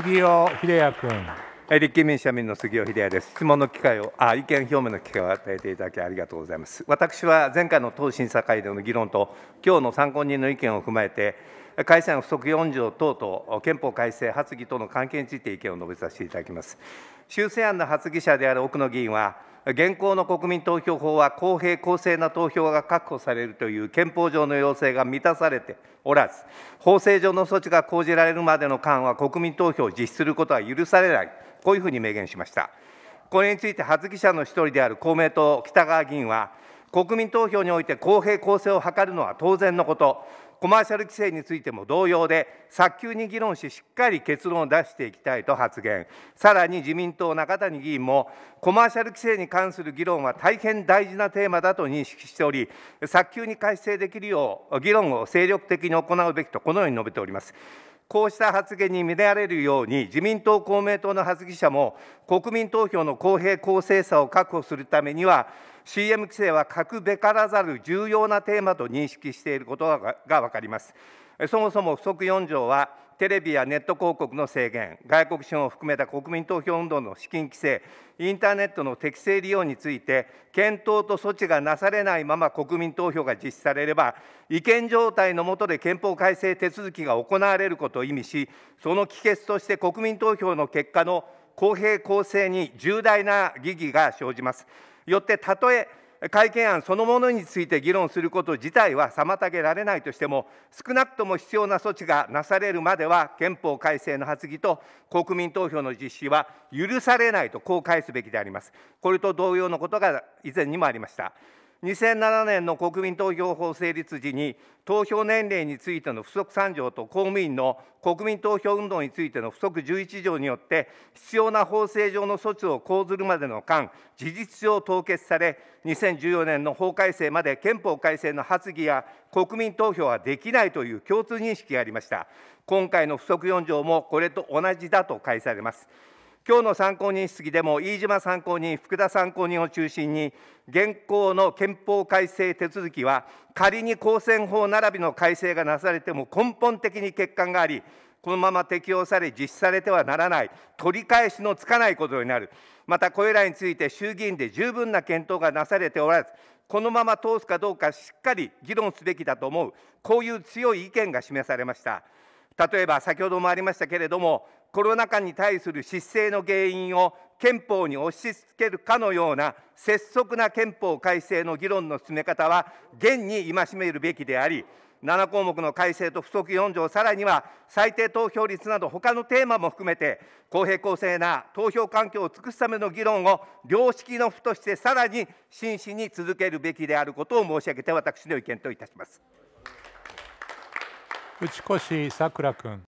杉尾秀哉君。立憲民主社民の杉尾秀哉です。質問の機会を、あ、意見表明の機会を与えていただきありがとうございます。私は前回の党審査会での議論と、今日の参考人の意見を踏まえて、改正案不足4条等々、憲法改正発議との関係について意見を述べさせていただきます。修正案の発議者である奥野議員は、現行の国民投票法は公平公正な投票が確保されるという憲法上の要請が満たされておらず、法制上の措置が講じられるまでの間は国民投票を実施することは許されない、こういうふうに明言しました。これについて発議者の一人である公明党、北川議員は、国民投票において公平公正を図るのは当然のこと、コマーシャル規制についても同様で、早急に議論し、しっかり結論を出していきたいと発言、さらに自民党、中谷議員も、コマーシャル規制に関する議論は大変大事なテーマだと認識しており、早急に改正できるよう、議論を精力的に行うべきと、このように述べております。こうした発言に乱れるように、自民党、公明党の発議者も、国民投票の公平・公正さを確保するためには、CM 規制は欠くべからざる重要なテーマと認識していることが分かります。そもそも不足4条はテレビやネット広告の制限、外国資本を含めた国民投票運動の資金規制、インターネットの適正利用について、検討と措置がなされないまま国民投票が実施されれば、違憲状態の下で憲法改正手続きが行われることを意味し、その帰結として国民投票の結果の公平公正に重大な疑義が生じます。よってたとえ改憲案そのものについて議論すること自体は妨げられないとしても、少なくとも必要な措置がなされるまでは、憲法改正の発議と国民投票の実施は許されないと、こう返すべきであります。これと同様のことが以前にもありました。2007年の国民投票法成立時に投票年齢についての不足3条と公務員の国民投票運動についての不足11条によって必要な法制上の措置を講ずるまでの間事実上凍結され2014年の法改正まで憲法改正の発議や国民投票はできないという共通認識がありました今回の不足4条もこれと同じだと解されます今日の参考人質疑でも、飯島参考人、福田参考人を中心に、現行の憲法改正手続きは、仮に公選法並びの改正がなされても根本的に欠陥があり、このまま適用され、実施されてはならない、取り返しのつかないことになる、またこれらについて衆議院で十分な検討がなされておらず、このまま通すかどうか、しっかり議論すべきだと思う、こういう強い意見が示されました。例えば先ほどもありましたけれども、コロナ禍に対する失政の原因を憲法に押し付けるかのような拙速な憲法改正の議論の進め方は、現に戒めるべきであり、7項目の改正と不足4条、さらには最低投票率など、他のテーマも含めて、公平公正な投票環境を尽くすための議論を、良識の府としてさらに真摯に続けるべきであることを申し上げて、私の意見といたします。内越さくら君。